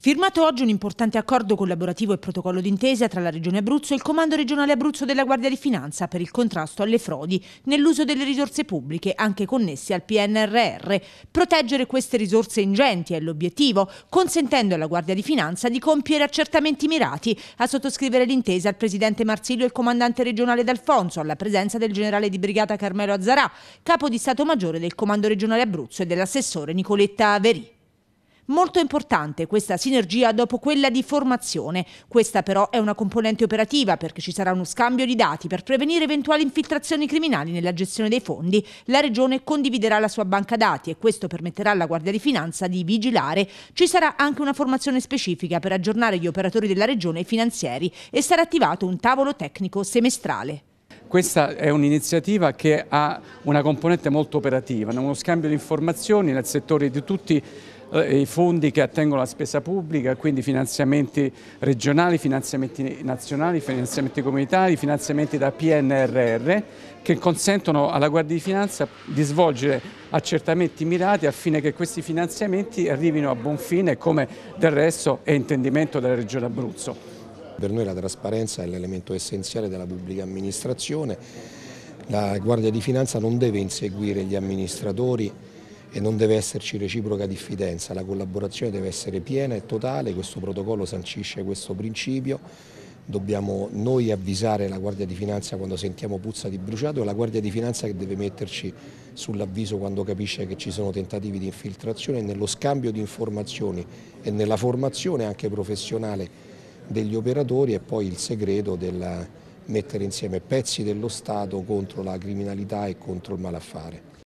Firmato oggi un importante accordo collaborativo e protocollo d'intesa tra la Regione Abruzzo e il Comando regionale Abruzzo della Guardia di Finanza per il contrasto alle frodi nell'uso delle risorse pubbliche anche connesse al PNRR. Proteggere queste risorse ingenti è l'obiettivo, consentendo alla Guardia di Finanza di compiere accertamenti mirati a sottoscrivere l'intesa al Presidente Marsilio e il Comandante regionale D'Alfonso, alla presenza del Generale di Brigata Carmelo Azzarà, Capo di Stato Maggiore del Comando regionale Abruzzo e dell'assessore Nicoletta Averi. Molto importante questa sinergia dopo quella di formazione. Questa però è una componente operativa perché ci sarà uno scambio di dati per prevenire eventuali infiltrazioni criminali nella gestione dei fondi. La Regione condividerà la sua banca dati e questo permetterà alla Guardia di Finanza di vigilare. Ci sarà anche una formazione specifica per aggiornare gli operatori della Regione e i finanzieri e sarà attivato un tavolo tecnico semestrale. Questa è un'iniziativa che ha una componente molto operativa, uno scambio di informazioni nel settore di tutti i eh, i fondi che attengono la spesa pubblica, quindi finanziamenti regionali, finanziamenti nazionali, finanziamenti comunitari, finanziamenti da PNRR che consentono alla Guardia di Finanza di svolgere accertamenti mirati affinché che questi finanziamenti arrivino a buon fine come del resto è intendimento della Regione Abruzzo. Per noi la trasparenza è l'elemento essenziale della pubblica amministrazione. La Guardia di Finanza non deve inseguire gli amministratori e non deve esserci reciproca diffidenza, la collaborazione deve essere piena e totale, questo protocollo sancisce questo principio, dobbiamo noi avvisare la Guardia di Finanza quando sentiamo puzza di bruciato e la Guardia di Finanza che deve metterci sull'avviso quando capisce che ci sono tentativi di infiltrazione e nello scambio di informazioni e nella formazione anche professionale degli operatori e poi il segreto del mettere insieme pezzi dello Stato contro la criminalità e contro il malaffare.